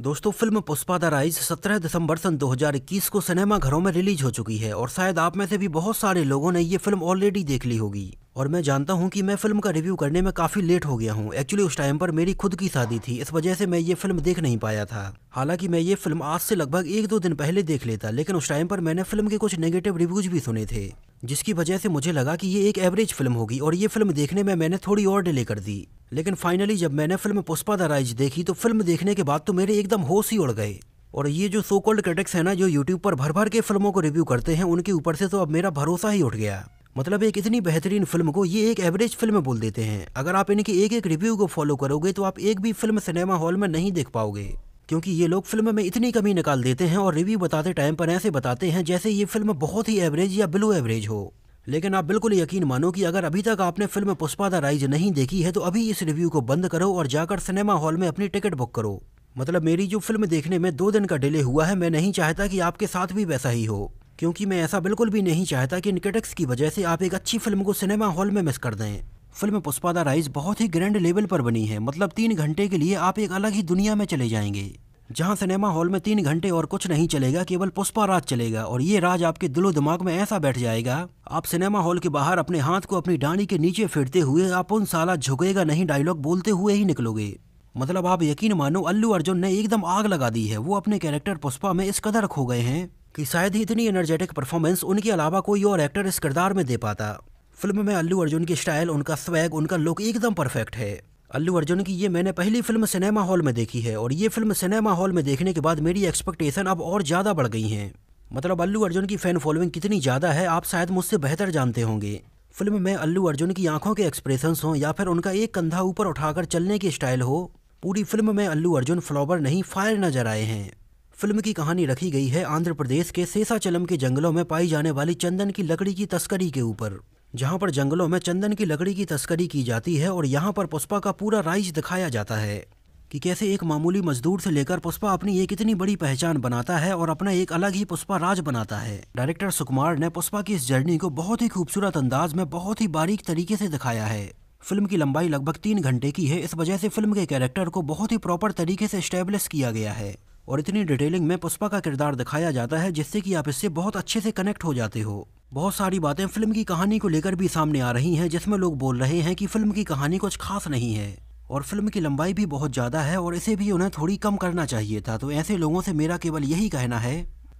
दोस्तों film Pushpa the rise सत्रह दिसंबर सन 2021 को सिनेमा घरों में रिलीज हो चुकी है और शायद आप में से भी बहुत सारे लोगों ने ये फिल्म ऑलरेडी देख ली होगी और मैं जानता हूँ कि मैं फिल्म का रिव्यू करने में काफ़ी लेट हो गया हूँ एक्चुअली उस टाइम पर मेरी खुद की शादी थी इस वजह से मैं ये फिल्म देख नहीं पाया था हालांकि मैं ये फिल्म आज से लगभग एक दो दिन पहले देख लेता लेकिन उस टाइम पर मैंने फिल्म के कुछ नेगेटिव रिव्यूज भी सुने थे जिसकी वजह से मुझे लगा कि ये एक एवरेज फिल्म होगी और ये फिल्म देखने में मैंने थोड़ी और डिले कर दी लेकिन फाइनली जब मैंने फिल्म पुष्पा द राइज देखी तो फिल्म देखने के बाद तो मेरे एकदम होश ही उड़ गए और ये जो सो कॉल्ड क्रिटिक्स है ना जो यूट्यूब पर भर भर के फिल्मों को रिव्यू करते हैं उनके ऊपर से तो अब मेरा भरोसा ही उठ गया मतलब एक इतनी बेहतरीन फिल्म को ये एक एवरेज फिल्म बोल देते हैं अगर आप इनके एक एक रिव्यू को फॉलो करोगे तो आप एक भी फिल्म सिनेमा हॉल में नहीं देख पाओगे क्योंकि ये लोग फिल्म में इतनी कमी निकाल देते हैं और रिव्यू बताते टाइम पर ऐसे बताते हैं जैसे ये फिल्म बहुत ही एवरेज या बिलो एवरेज हो लेकिन आप बिल्कुल यकीन मानो कि अगर अभी तक आपने फिल्म पुष्पा द राइज नहीं देखी है तो अभी इस रिव्यू को बंद करो और जाकर सिनेमा हॉल में अपनी टिकट बुक करो मतलब मेरी जो फिल्म देखने में दो दिन का डिले हुआ है मैं नहीं चाहता कि आपके साथ भी वैसा ही हो क्योंकि मैं ऐसा बिल्कुल भी नहीं चाहता कि इन क्रिटिक्स की वजह से आप एक अच्छी फिल्म को सिनेमा हॉल में मिस कर दें फिल्म पुष्पा द राइज बहुत ही ग्रैंड लेवल पर बनी है मतलब तीन घंटे के लिए आप एक अलग ही दुनिया में चले जाएंगे जहां सिनेमा हॉल में तीन घंटे और कुछ नहीं चलेगा केवल पुष्पा राज चलेगा और ये राज आपके दिलो दिमाग में ऐसा बैठ जाएगा आप सिनेमा हॉल के बाहर अपने हाथ को अपनी डांडी के नीचे फेरते हुए आप उन साला झुकेगा नहीं डायलॉग बोलते हुए ही निकलोगे मतलब आप यकीन मानो अल्लू अर्जुन ने एकदम आग लगा दी है वो अपने कैरेक्टर पुष्पा में इस कदर खो गए हैं कि शायद ही इतनी एनर्जेटिक परफॉर्मेंस उनके अलावा कोई और एक्टर इस किरदार में दे पाता फिल्म में अल्लू अर्जुन की स्टाइल उनका स्वैग उनका लुक एकदम परफेक्ट है अल्लू अर्जुन की ये मैंने पहली फिल्म सिनेमा हॉल में देखी है और ये फिल्म सिनेमा हॉल में देखने के बाद मेरी एक्सपेक्टेशन अब और ज़्यादा बढ़ गई हैं मतलब अल्लू अर्जुन की फ़ैन फॉलोइंग कितनी ज़्यादा है आप शायद मुझसे बेहतर जानते होंगे फिल्म में अल्लू अर्जुन की आंखों के एक्सप्रेशंस हों या फिर उनका एक कंधा ऊपर उठाकर चलने की स्टाइल हो पूरी फिल्म में अल्लू अर्जुन फ्लॉवर नहीं फायर नजर आए हैं फिल्म की कहानी रखी गई है आंध्र प्रदेश के सेसाचलम के जंगलों में पाई जाने वाली चंदन की लकड़ी की तस्करी के ऊपर जहाँ पर जंगलों में चंदन की लकड़ी की तस्करी की जाती है और यहाँ पर पुष्पा का पूरा राइज दिखाया जाता है कि कैसे एक मामूली मजदूर से लेकर पुष्पा अपनी एक इतनी बड़ी पहचान बनाता है और अपना एक अलग ही पुष्पा राज बनाता है डायरेक्टर सुकुमार ने पुष्पा की इस जर्नी को बहुत ही खूबसूरत अंदाज में बहुत ही बारीक तरीके से दिखाया है फिल्म की लंबाई लगभग तीन घंटे की है इस वजह से फिल्म के कैरेक्टर को बहुत ही प्रॉपर तरीके से स्टेब्लिश किया गया है और इतनी डिटेलिंग में पुष्पा का किरदार दिखाया जाता है जिससे कि आप इससे बहुत अच्छे से कनेक्ट हो जाते हो बहुत सारी बातें फिल्म की कहानी को लेकर भी सामने आ रही हैं जिसमें लोग बोल रहे हैं कि फिल्म की कहानी कुछ खास नहीं है और फिल्म की लंबाई भी बहुत ज़्यादा है और इसे भी उन्हें थोड़ी कम करना चाहिए था तो ऐसे लोगों से मेरा केवल यही कहना है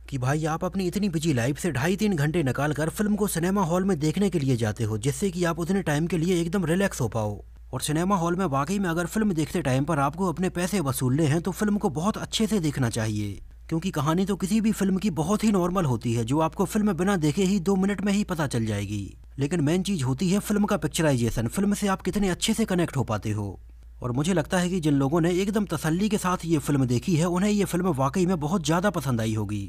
कि भाई आप अपनी इतनी बिजी लाइफ से ढाई तीन घंटे निकाल कर फिल्म को सिनेमा हॉल में देखने के लिए जाते हो जिससे कि आप उतने टाइम के लिए एकदम रिलैक्स हो पाओ और सिनेमा हॉल में वाकई में अगर फिल्म देखते टाइम पर आपको अपने पैसे वसूलने हैं तो फिल्म को बहुत अच्छे से देखना चाहिए क्योंकि कहानी तो किसी भी फिल्म की बहुत ही नॉर्मल होती है जो आपको फिल्म बिना देखे ही दो मिनट में ही पता चल जाएगी लेकिन मेन चीज़ होती है फिल्म का पिक्चराइजेशन फिल्म से आप कितने अच्छे से कनेक्ट हो पाते हो और मुझे लगता है कि जिन लोगों ने एकदम तसल्ली के साथ ये फिल्म देखी है उन्हें ये फिल्म वाकई में बहुत ज़्यादा पसंद आई होगी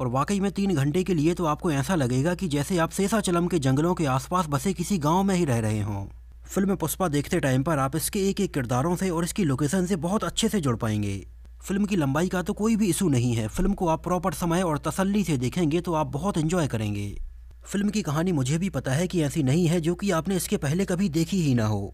और वाकई में तीन घंटे के लिए तो आपको ऐसा लगेगा कि जैसे आप सेसाचलम के जंगलों के आसपास बसे किसी गांव में ही रह रहे हों फिल्म पुष्पा देखते टाइम पर आप इसके एक एक किरदारों से और इसकी लोकेशन से बहुत अच्छे से जुड़ पाएंगे फिल्म की लंबाई का तो कोई भी इशू नहीं है फिल्म को आप प्रॉपर समय और तसल्ली से देखेंगे तो आप बहुत इन्जॉय करेंगे फिल्म की कहानी मुझे भी पता है कि ऐसी नहीं है जो कि आपने इसके पहले कभी देखी ही ना हो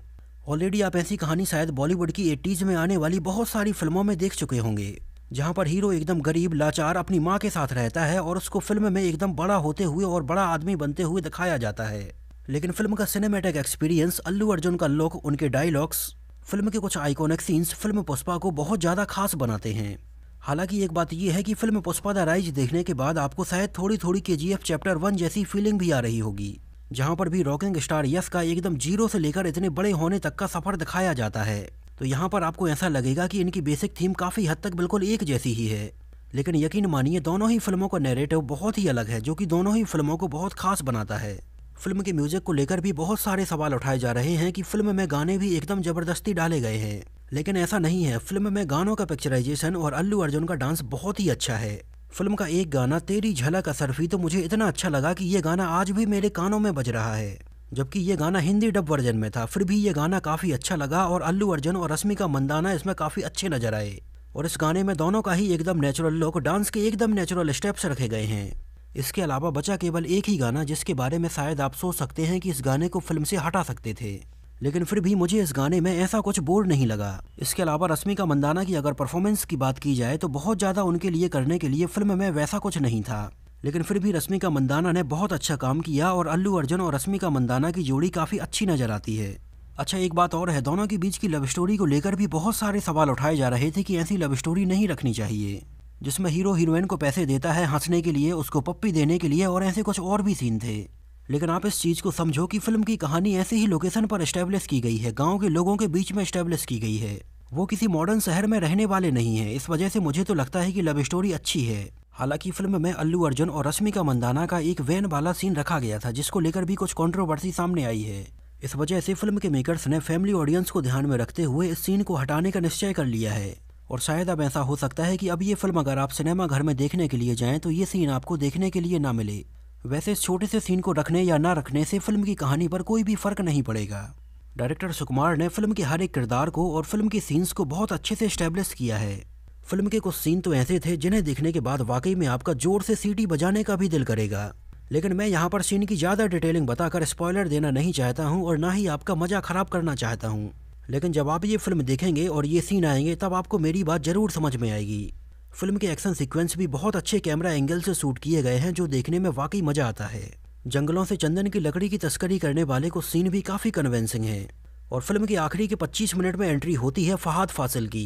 ऑलरेडी आप ऐसी कहानी शायद बॉलीवुड की एटीज़ में आने वाली बहुत सारी फिल्मों में देख चुके होंगे जहाँ पर हीरो एकदम गरीब लाचार अपनी माँ के साथ रहता है और उसको फिल्म में एकदम बड़ा होते हुए और बड़ा आदमी बनते हुए दिखाया जाता है लेकिन फिल्म का सिनेमेटिक एक्सपीरियंस अल्लू अर्जुन का लुक उनके डायलॉग्स फिल्म के कुछ आइकॉनिक सीन्स फिल्म पुष्पा को बहुत ज़्यादा खास बनाते हैं हालांकि एक बात यह है कि फिल्म पुष्पा द राइज देखने के बाद आपको शायद थोड़ी थोड़ी के जी चैप्टर वन जैसी फीलिंग भी आ रही होगी जहां पर भी रॉकिंग स्टार यस का एकदम जीरो से लेकर इतने बड़े होने तक का सफर दिखाया जाता है तो यहाँ पर आपको ऐसा लगेगा कि इनकी बेसिक थीम काफ़ी हद तक बिल्कुल एक जैसी ही है लेकिन यकीन मानिए दोनों ही फिल्मों का नेरेटिव बहुत ही अलग है जो कि दोनों ही फिल्मों को बहुत खास बनाता है फिल्म के म्यूजिक को लेकर भी बहुत सारे सवाल उठाए जा रहे हैं कि फिल्म में गाने भी एकदम जबरदस्ती डाले गए हैं लेकिन ऐसा नहीं है फिल्म में गानों का पिक्चराइजेशन और अल्लू अर्जुन का डांस बहुत ही अच्छा है फिल्म का एक गाना तेरी झलक भी तो मुझे इतना अच्छा लगा कि ये गाना आज भी मेरे कानों में बज रहा है जबकि ये गाना हिंदी डब वर्जन में था फिर भी ये गाना काफ़ी अच्छा लगा और अल्लू अर्जुन और रश्मिका मंदाना इसमें काफ़ी अच्छे नजर आए और इस गाने में दोनों का ही एकदम नेचुरल लुक डांस के एकदम नेचुरल स्टेप्स रखे गए हैं इसके अलावा बचा केवल एक ही गाना जिसके बारे में शायद आप सोच सकते हैं कि इस गाने को फिल्म से हटा सकते थे लेकिन फिर भी मुझे इस गाने में ऐसा कुछ बोर नहीं लगा इसके अलावा रश्मिका मंदाना की अगर परफॉर्मेंस की बात की जाए तो बहुत ज़्यादा उनके लिए करने के लिए फिल्म में वैसा कुछ नहीं था लेकिन फिर भी रश्मिका मंदाना ने बहुत अच्छा काम किया और अल्लू अर्जुन और रश्मिका मंदाना की जोड़ी काफ़ी अच्छी नज़र आती है अच्छा एक बात और है दोनों के बीच की लव स्टोरी को लेकर भी बहुत सारे सवाल उठाए जा रहे थे कि ऐसी लव स्टोरी नहीं रखनी चाहिए जिसमें हीरो हीरोइन को पैसे देता है हंसने के लिए उसको पप्पी देने के लिए और ऐसे कुछ और भी सीन थे लेकिन आप इस चीज़ को समझो कि फिल्म की कहानी ऐसे ही लोकेशन पर इस्टेब्लिश की गई है गाँव के लोगों के बीच में इस्टेब्लिश की गई है वो किसी मॉडर्न शहर में रहने वाले नहीं है इस वजह से मुझे तो लगता है कि लव स्टोरी अच्छी है हालांकि फिल्म में अल्लू अर्जुन और रश्मिका मंदाना का एक वैन वाला सीन रखा गया था जिसको लेकर भी कुछ कंट्रोवर्सी सामने आई है इस वजह से फिल्म के मेकर्स ने फैमिली ऑडियंस को ध्यान में रखते हुए इस सीन को हटाने का निश्चय कर लिया है और शायद अब ऐसा हो सकता है कि अब ये फिल्म अगर आप सिनेमा घर में देखने के लिए जाएं तो ये सीन आपको देखने के लिए ना मिले वैसे इस छोटे से सीन को रखने या ना रखने से फिल्म की कहानी पर कोई भी फर्क नहीं पड़ेगा डायरेक्टर सुकुमार ने फिल्म के हर एक किरदार को और फिल्म के सीन्स को बहुत अच्छे से स्टैब्लिश किया है फिल्म के कुछ सीन तो ऐसे थे जिन्हें देखने के बाद वाकई में आपका जोर से सीटी बजाने का भी दिल करेगा लेकिन मैं यहाँ पर सीन की ज़्यादा डिटेलिंग बताकर स्पॉयलर देना नहीं चाहता हूँ और ना ही आपका मज़ा खराब करना चाहता हूँ लेकिन जब आप ये फिल्म देखेंगे और ये सीन आएंगे तब आपको मेरी बात ज़रूर समझ में आएगी फिल्म के एक्शन सीक्वेंस भी बहुत अच्छे कैमरा एंगल से शूट किए गए हैं जो देखने में वाकई मज़ा आता है जंगलों से चंदन की लकड़ी की तस्करी करने वाले को सीन भी काफ़ी कन्वेंसिंग है और फिल्म के आखिरी के 25 मिनट में एंट्री होती है फहाद फासिल की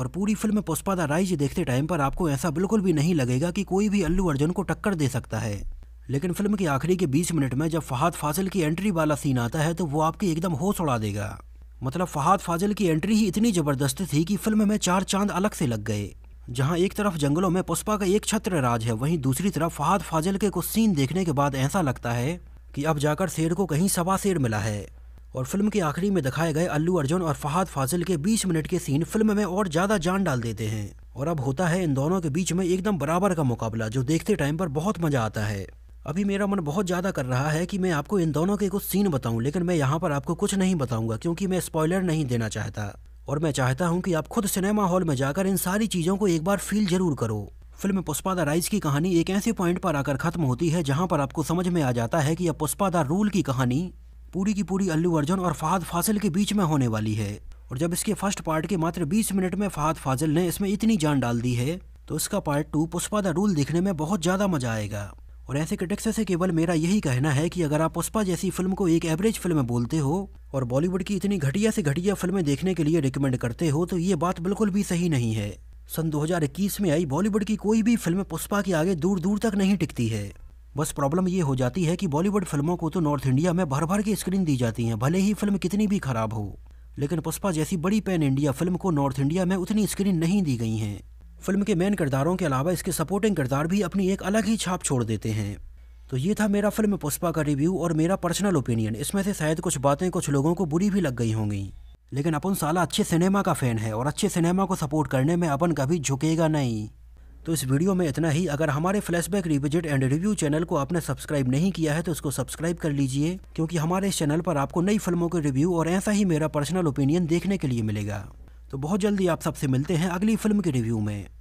और पूरी फिल्म पुष्पा द राइज देखते टाइम पर आपको ऐसा बिल्कुल भी नहीं लगेगा कि कोई भी अल्लू अर्जुन को टक्कर दे सकता है लेकिन फिल्म के आखिरी के 20 मिनट में जब फहाद फासिल की एंट्री वाला सीन आता है तो वो आपकी एकदम होश उड़ा देगा मतलब फहाद फाजिल की एंट्री ही इतनी ज़बरदस्त थी कि फिल्म में चार चांद अलग से लग गए जहां एक तरफ जंगलों में पुष्पा का एक छत्र राज है वहीं दूसरी तरफ फहाद फाजिल के कुछ सीन देखने के बाद ऐसा लगता है कि अब जाकर शेर को कहीं सवा शेर मिला है और फिल्म के आखिरी में दिखाए गए अल्लू अर्जुन और फहाद फाजिल के 20 मिनट के सीन फिल्म में और ज़्यादा जान डाल देते हैं और अब होता है इन दोनों के बीच में एकदम बराबर का मुकाबला जो देखते टाइम पर बहुत मज़ा आता है अभी मेरा मन बहुत ज़्यादा कर रहा है कि मैं आपको इन दोनों के कुछ सीन बताऊं लेकिन मैं यहाँ पर आपको कुछ नहीं बताऊंगा क्योंकि मैं स्पॉयलर नहीं देना चाहता और मैं चाहता हूँ कि आप खुद सिनेमा हॉल में जाकर इन सारी चीज़ों को एक बार फील जरूर करो फिल्म पुष्पा द राइज की कहानी एक ऐसे पॉइंट पर आकर खत्म होती है जहाँ पर आपको समझ में आ जाता है कि अब पुष्पा द रूल की कहानी पूरी की पूरी अल्लू अर्जुन और फहाद फासिल के बीच में होने वाली है और जब इसके फर्स्ट पार्ट के मात्र 20 मिनट में फहाद फाजिल ने इसमें इतनी जान डाल दी है तो इसका part two Pushpa the rule देखने में बहुत ज़्यादा मजा आएगा और ऐसे क्रिटिक्स से केवल मेरा यही कहना है कि अगर आप पुष्पा जैसी फिल्म को एक एवरेज फिल्म बोलते हो और बॉलीवुड की इतनी घटिया से घटिया फिल्में देखने के लिए रिकमेंड करते हो तो ये बात बिल्कुल भी सही नहीं है सन 2021 में आई बॉलीवुड की कोई भी फिल्म पुष्पा के आगे दूर दूर तक नहीं टिकती है बस प्रॉब्लम ये हो जाती है कि बॉलीवुड फिल्मों को तो नॉर्थ इंडिया में भर भर के स्क्रीन दी जाती हैं भले ही फिल्म कितनी भी खराब हो लेकिन पुष्पा जैसी बड़ी पैन इंडिया फिल्म को नॉर्थ इंडिया में उतनी स्क्रीन नहीं दी गई हैं फिल्म के मेन किरदारों के अलावा इसके सपोर्टिंग किरदार भी अपनी एक अलग ही छाप छोड़ देते हैं तो ये था मेरा फिल्म पुष्पा का रिव्यू और मेरा पर्सनल ओपिनियन इसमें से शायद कुछ बातें कुछ लोगों को बुरी भी लग गई होंगी लेकिन अपन साला अच्छे सिनेमा का फ़ैन है और अच्छे सिनेमा को सपोर्ट करने में अपन कभी झुकेगा नहीं तो इस वीडियो में इतना ही अगर हमारे flashback revisit and review channel को आपने सब्सक्राइब नहीं किया है तो उसको सब्सक्राइब कर लीजिए क्योंकि हमारे इस चैनल पर आपको नई फिल्मों के रिव्यू और ऐसा ही मेरा पर्सनल ओपिनियन देखने के लिए मिलेगा तो बहुत जल्दी आप सबसे मिलते हैं अगली फिल्म के रिव्यू में